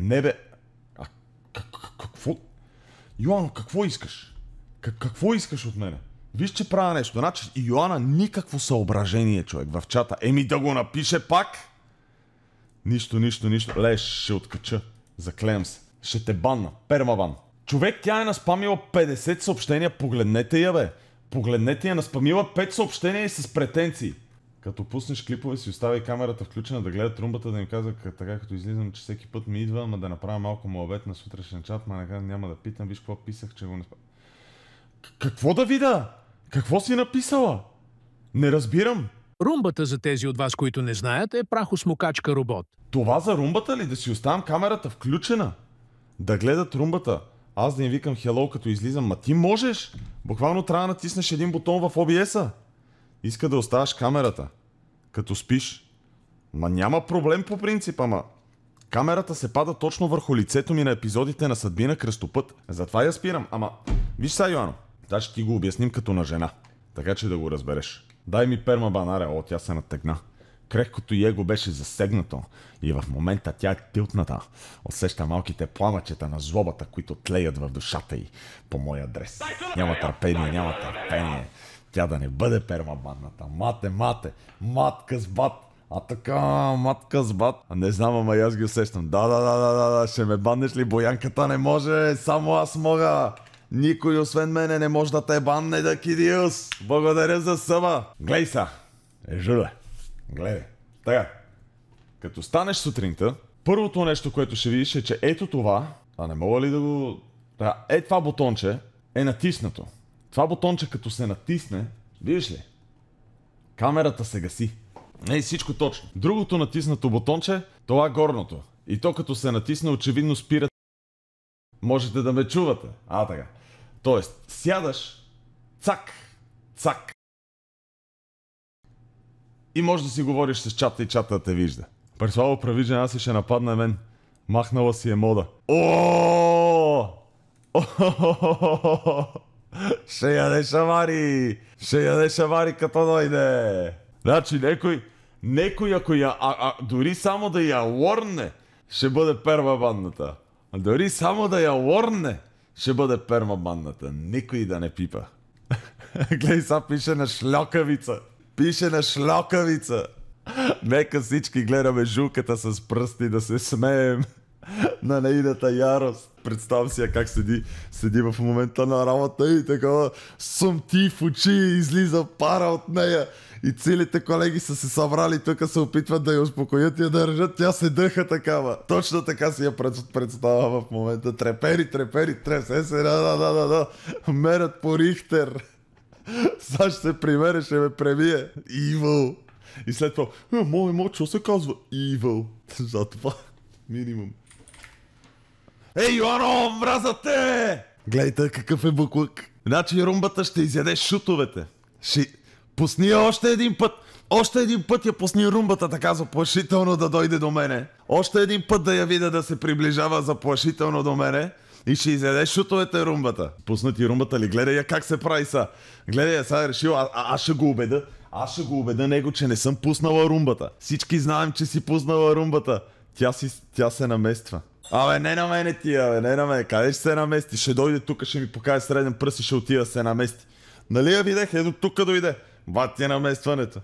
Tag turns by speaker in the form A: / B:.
A: Не бе. А как, какво? Йоан, какво искаш? Как, какво искаш от мене? Виж, че правя нещо. Значи и никакво съображение, човек, в чата. Еми да го напише пак. Нищо, нищо, нищо. Леш, ще откача. Заклеям се. Ще те банна. Пермаван. Човек, тя е наспамила 50 съобщения. Погледнете я, бе. Погледнете я. Наспамила 5 съобщения и с претенции. Като пуснеш клипове си оставяй камерата включена да гледа трумбата, да им казва така като излизам, че всеки път ми идва, ама да направя малко муабет на сутрешен чат, ма няма да питам, виж какво писах, че го не спа. Какво да вида? Какво си написала? Не разбирам. Румбата за тези от вас, които не знаят, е прахосмокачка робот. Това за румбата ли? Да си оставям камерата включена? Да гледат румбата. Аз да им викам хело като излизам. Ма ти можеш! Буквално трябва да натиснеш един бутон в OBS-а. Иска да оставаш камерата като спиш. Ма няма проблем по принцип, ама Камерата се пада точно върху лицето ми на епизодите на Съдбина Кръстопът. Затова я спирам. Ама, виж сега, Йоано, това ще ти го обясним като на жена. Така че да го разбереш. Дай ми перма банаре, о, тя се натегна. Крехкото его беше засегнато и в момента тя е тилтната. Усеща малките пламъчета на злобата, които тлеят в душата й по моя адрес. Няма търпение, няма търпение. Тя да не бъде пермабанната. Мате, мате, матка с бат. А така, матка с бат. Не знам, ама аз ги усещам. Да, да, да, да, да, да, ще ме баннеш ли? Боянката не може, само аз мога. Никой освен мене не може да те банне, да кидиус. Благодаря за съба. Глей са. Е, жуле. Гледай. Така. Като станеш сутринта, първото нещо, което ще видиш е, че ето това, а не мога ли да го... е това бутонче е натиснато това бутонче като се натисне, виждаш ли, камерата се гаси. Не, всичко точно. Другото натиснато бутонче, това е горното. И то като се натисне, очевидно спира. Можете да ме чувате. А, така. Тоест, сядаш, цак, цак. И може да си говориш с чата и чата да те вижда. прави правижен, аз ще нападна мен. Махнала си е мода. Оооо! ще яде шавари! Ще яде шавари като дойде! Значи некой, некой ако я, а, а, дори само да я лорне, ще бъде перва А Дори само да я лорне, ще бъде перма банната. Никой да не пипа. Гледай, са пише на шлякавица. Пише на шлякавица. Нека всички гледаме жуката с пръсти да се смеем на нейната ярост. Представ си я как седи, седи в момента на работа и такава, сумти в очи и излиза пара от нея. И целите колеги са се събрали тук, се опитват да я успокоят и я държат. Тя се дъха такава. Точно така си я представа в момента. Трепери, трепери, тресе се, да, да, да, да, да. Мерят по Рихтер. Сега ще се примере, ще ме пребие. Ивал. И след това, «Е, мой мочо се казва? Evil. Затова минимум. Ей, Йоано, мразате! Гледайте какъв е буклък. Значи румбата ще изяде шутовете. Ши... Пусни я още един път. Още един път я пусни румбата така заплашително да дойде до мене. Още един път да я видя да се приближава заплашително до мене. И ще изяде шутовете румбата. Пусна ти румбата ли? Гледай я как се прави са. Гледай я сега е решил, а, а, аз ще го убеда. Аз ще го убеда него, че не съм пуснала румбата. Всички знаем, че си пуснала румбата. Тя, си, тя се намества. Абе, не на мене ти, абе, не на мене. Къде ще се намести? Ще дойде тук, ще ми покаже среден пръст и ще отида се намести. Нали я видях? Ето тук дойде. ти е наместването.